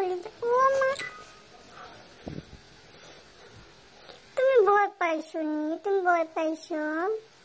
по-любому. Тим бой пішов, ні, тим бой